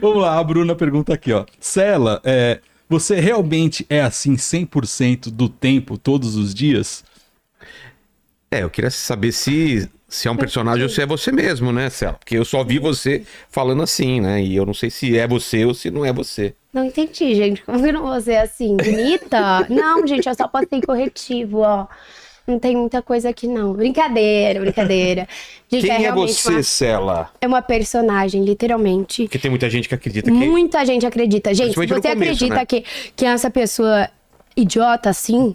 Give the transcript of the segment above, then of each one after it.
Vamos lá, a Bruna pergunta aqui, ó. Cela, é, você realmente é assim 100% do tempo, todos os dias? É, eu queria saber se, se é um personagem ou se é você mesmo, né, Cela? Porque eu só vi você falando assim, né? E eu não sei se é você ou se não é você. Não entendi, gente. Como que não vou ser assim? Bonita? não, gente, eu só passei corretivo, ó não tem muita coisa aqui, não. Brincadeira, brincadeira. Quem é, é você, uma, Cela? É uma personagem, literalmente. Que tem muita gente que acredita que. Muita gente acredita. Gente, você começo, acredita né? que, que é essa pessoa idiota assim,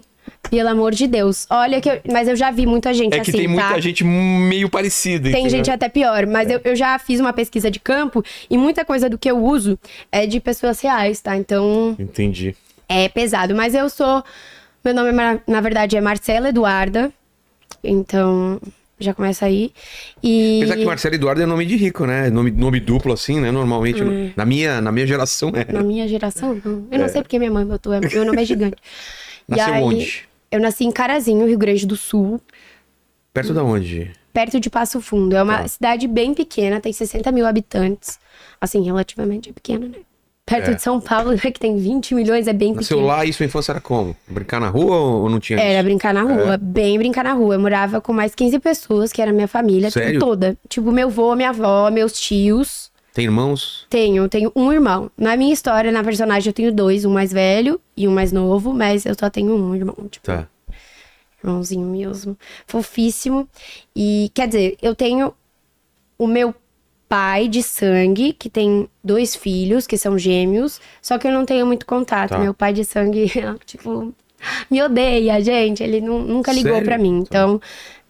pelo amor de Deus. Olha que eu, Mas eu já vi muita gente assim, É que assim, tem muita tá? gente meio parecida. Tem entendeu? gente até pior. Mas é. eu, eu já fiz uma pesquisa de campo e muita coisa do que eu uso é de pessoas reais, tá? Então... Entendi. É pesado. Mas eu sou meu nome, é, na verdade, é Marcela Eduarda. Então, já começa aí. E... Apesar que Marcela Eduardo é nome de rico, né? Nome, nome duplo, assim, né? Normalmente. Hum. Na, minha, na minha geração é. Na minha geração? Não. Eu é. não sei porque minha mãe botou. É, meu nome é gigante. Nasceu aí, onde? Eu nasci em Carazinho, Rio Grande do Sul. Perto de onde? Perto de Passo Fundo. É uma tá. cidade bem pequena, tem 60 mil habitantes. Assim, relativamente pequena, né? perto é. de São Paulo, que tem 20 milhões, é bem o pequeno. lá, isso sua infância era como? Brincar na rua ou não tinha Era isso? brincar na é. rua, é. bem brincar na rua. Eu morava com mais 15 pessoas, que era minha família Sério? toda. Tipo, meu avô, minha avó, meus tios. Tem irmãos? Tenho, tenho um irmão. Na minha história, na personagem, eu tenho dois, um mais velho e um mais novo, mas eu só tenho um irmão. Tipo, tá. Irmãozinho mesmo. Fofíssimo. E, quer dizer, eu tenho o meu pai de sangue que tem dois filhos que são gêmeos, só que eu não tenho muito contato. Tá. Meu pai de sangue, tipo, me odeia, gente. Ele nunca ligou para mim. Tá. Então,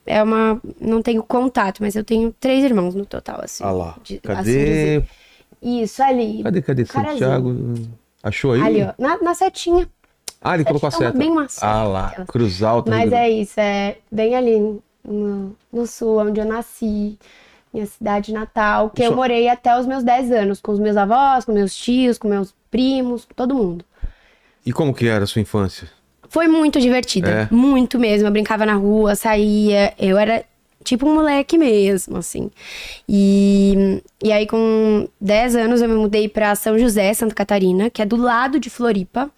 é uma. Não tenho contato, mas eu tenho três irmãos no total, assim. Ah lá. De, Cadê? Assim Isso, ali. Cadê, cadê? Santiago. Achou aí? Ali, ó. Na, na setinha. Ah, ele colocou a seta. Bem uma seta. Ah lá, Cruz alto Mas né? é isso, é bem ali no, no sul, onde eu nasci minha cidade natal, que eu, eu morei até os meus 10 anos, com os meus avós, com meus tios, com meus primos, com todo mundo. E como que era a sua infância? Foi muito divertida, é. muito mesmo. Eu brincava na rua, saía, eu era tipo um moleque mesmo, assim. E, e aí com 10 anos eu me mudei para São José, Santa Catarina, que é do lado de Floripa.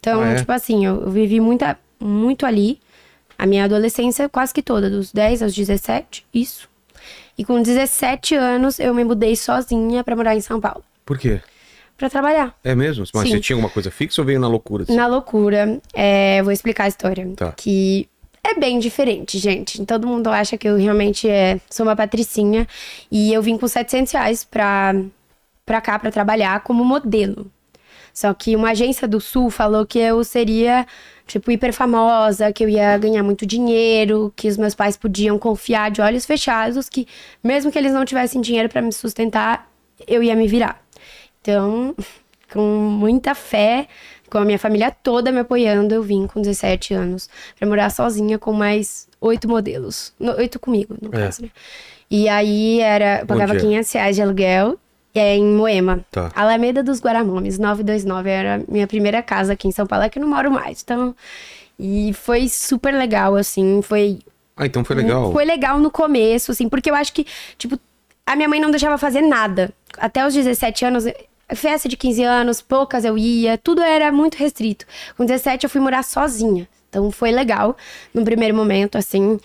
Então, ah, é? tipo assim, eu, eu vivi muita, muito ali. A minha adolescência quase que toda, dos 10 aos 17, isso. E com 17 anos eu me mudei sozinha para morar em São Paulo. Por quê? Para trabalhar. É mesmo? Mas Sim. você tinha alguma coisa fixa ou veio na loucura? Assim? Na loucura. É, vou explicar a história. Tá. Que é bem diferente, gente. Todo mundo acha que eu realmente é, sou uma patricinha. E eu vim com 700 reais pra, pra cá pra trabalhar como modelo. Só que uma agência do Sul falou que eu seria tipo, hiper famosa, que eu ia ganhar muito dinheiro, que os meus pais podiam confiar de olhos fechados, que mesmo que eles não tivessem dinheiro para me sustentar, eu ia me virar. Então, com muita fé, com a minha família toda me apoiando, eu vim com 17 anos para morar sozinha com mais oito modelos, oito comigo, no é. caso, é. né? E aí era, eu pagava 500 reais de aluguel é, em Moema. Tá. Alameda dos Guaramomes, 929. Era minha primeira casa aqui em São Paulo, é que eu não moro mais. Então. E foi super legal, assim. Foi. Ah, então foi legal? Foi legal no começo, assim, porque eu acho que, tipo, a minha mãe não deixava fazer nada. Até os 17 anos, festa de 15 anos, poucas eu ia, tudo era muito restrito. Com 17 eu fui morar sozinha. Então foi legal no primeiro momento, assim,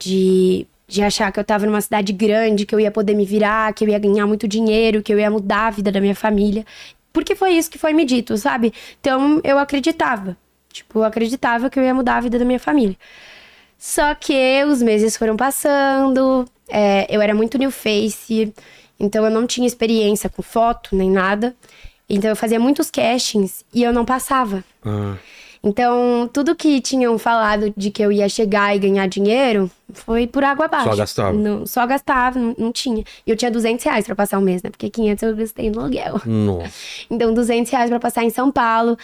de de achar que eu tava numa cidade grande, que eu ia poder me virar, que eu ia ganhar muito dinheiro, que eu ia mudar a vida da minha família. Porque foi isso que foi me dito, sabe? Então eu acreditava. Tipo, eu acreditava que eu ia mudar a vida da minha família. Só que os meses foram passando, é, eu era muito new face, então eu não tinha experiência com foto nem nada. Então eu fazia muitos castings e eu não passava. Uhum. Então, tudo que tinham falado de que eu ia chegar e ganhar dinheiro foi por água abaixo. Só gastava? Não, só gastava, não, não tinha. E eu tinha 200 reais pra passar um mês, né? Porque 500 eu gastei no aluguel. Nossa. Então, 200 reais pra passar em São Paulo,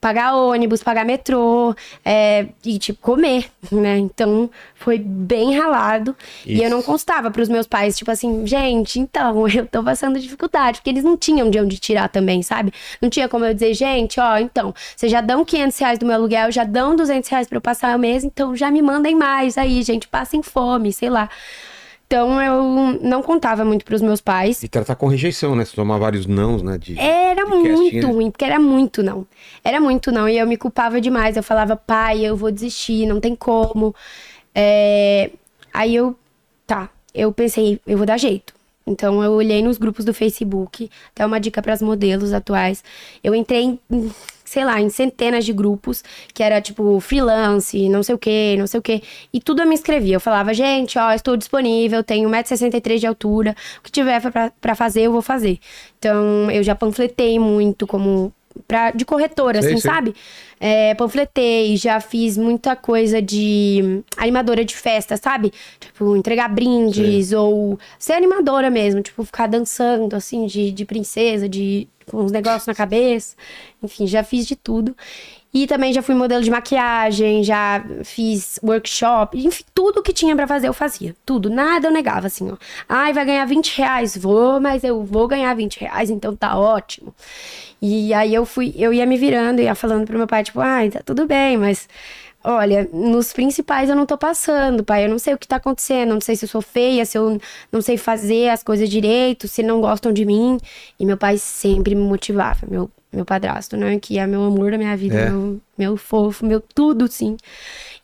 pagar ônibus, pagar metrô é, e, tipo, comer, né? Então, foi bem ralado. Isso. E eu não constava para os meus pais, tipo assim, gente, então, eu tô passando dificuldade, porque eles não tinham de onde tirar também, sabe? Não tinha como eu dizer, gente, ó, então, vocês já dão 500 reais do meu aluguel, já dão 200 reais para eu passar o mês, então já me mandem mais aí, gente, passem fome, sei lá. Então eu não contava muito para os meus pais. E tratar com rejeição, né? Você tomar vários nãos, né? De, era de muito né? ruim, porque era muito não. Era muito não. E eu me culpava demais. Eu falava, pai, eu vou desistir, não tem como. É... Aí eu, tá, eu pensei, eu vou dar jeito. Então eu olhei nos grupos do Facebook, até uma dica para as modelos atuais. Eu entrei em sei lá, em centenas de grupos, que era tipo freelance, não sei o quê não sei o quê E tudo eu me inscrevia. Eu falava, gente, ó, estou disponível, tenho 1,63m de altura, o que tiver para fazer, eu vou fazer. Então, eu já panfletei muito como Pra, de corretora, sei, assim, sei. sabe? é, panfletei, já fiz muita coisa de animadora de festa, sabe? Tipo, entregar brindes Sim. ou ser animadora mesmo, tipo, ficar dançando, assim, de, de princesa, de com uns negócios na cabeça. Enfim, já fiz de tudo. E também já fui modelo de maquiagem, já fiz workshop, enfim, tudo que tinha para fazer eu fazia. Tudo, nada eu negava, assim, ó. Ai, vai ganhar 20 reais, vou, mas eu vou ganhar 20 reais, então tá ótimo. E aí eu fui, eu ia me virando, ia falando pro meu pai, tipo, ai, tá tudo bem, mas olha, nos principais eu não tô passando, pai. Eu não sei o que tá acontecendo, não sei se eu sou feia, se eu não sei fazer as coisas direito, se não gostam de mim. E meu pai sempre me motivava, meu, meu padrasto, né? Que é meu amor da minha vida, é. meu, meu fofo, meu tudo, sim.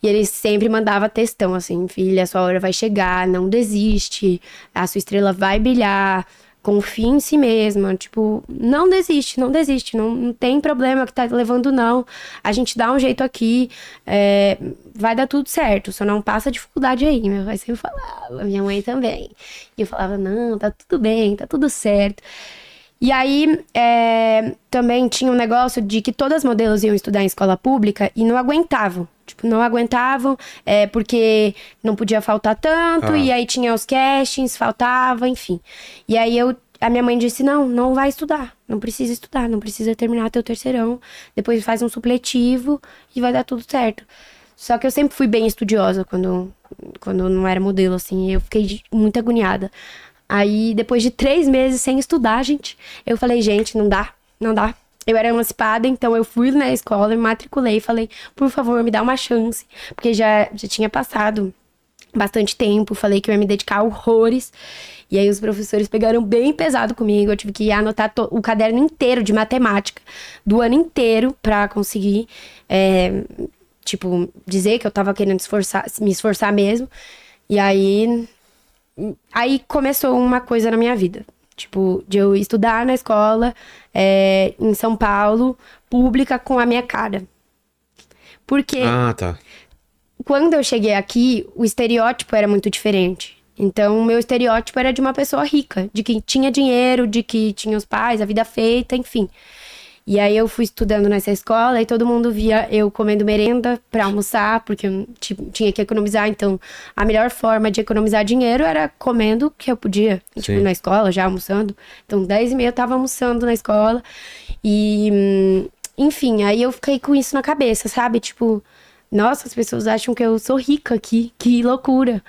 E ele sempre mandava textão assim: filha, a sua hora vai chegar, não desiste, a sua estrela vai brilhar confie em si mesma, tipo, não desiste, não desiste, não, não tem problema que tá levando não, a gente dá um jeito aqui, é, vai dar tudo certo, só não passa dificuldade aí, meu pai sempre falava, minha mãe também, e eu falava, não, tá tudo bem, tá tudo certo, e aí, é, também tinha um negócio de que todas as modelos iam estudar em escola pública e não aguentavam. Tipo, não aguentavam, é, porque não podia faltar tanto, ah. e aí tinha os castings, faltava, enfim. E aí eu a minha mãe disse: não, não vai estudar, não precisa estudar, não precisa terminar teu terceirão, depois faz um supletivo e vai dar tudo certo. Só que eu sempre fui bem estudiosa quando, quando não era modelo, assim, eu fiquei muito agoniada. Aí, depois de três meses sem estudar, gente, eu falei, gente, não dá, não dá. Eu era emancipada, então eu fui na escola, me matriculei, falei, por favor, me dá uma chance. Porque já, já tinha passado bastante tempo, falei que eu ia me dedicar a horrores. E aí os professores pegaram bem pesado comigo, eu tive que anotar o caderno inteiro de matemática do ano inteiro para conseguir, é, tipo, dizer que eu tava querendo esforçar, me esforçar mesmo. E aí aí começou uma coisa na minha vida. Tipo, de eu estudar na escola, é, em São Paulo, pública com a minha cara. Porque. Ah, tá. Quando eu cheguei aqui, o estereótipo era muito diferente. Então, o meu estereótipo era de uma pessoa rica, de que tinha dinheiro, de que tinha os pais, a vida feita, enfim. E aí eu fui estudando nessa escola e todo mundo via eu comendo merenda para almoçar, porque eu tinha que economizar. Então, a melhor forma de economizar dinheiro era comendo o que eu podia, tipo, Sim. tipo, na escola, já almoçando. Então, 10 e meia eu tava almoçando na escola. E, enfim, aí eu fiquei com isso na cabeça, sabe? Tipo, nossa, as pessoas acham que eu sou rica aqui, que loucura.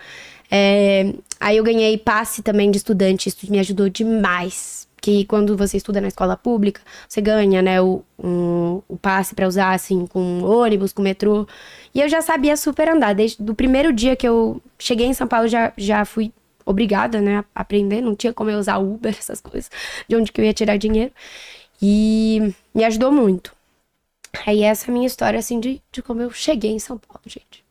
É, aí eu ganhei passe também de estudante, isso me ajudou demais que quando você estuda na escola pública, você ganha, né, o, um, o passe para usar, assim, com ônibus, com metrô. E eu já sabia super andar. Desde o primeiro dia que eu cheguei em São Paulo, já, já fui obrigada, né, a aprender. Não tinha como eu usar Uber, essas coisas, de onde que eu ia tirar dinheiro. E me ajudou muito. Aí essa é a minha história, assim, de, de como eu cheguei em São Paulo, gente.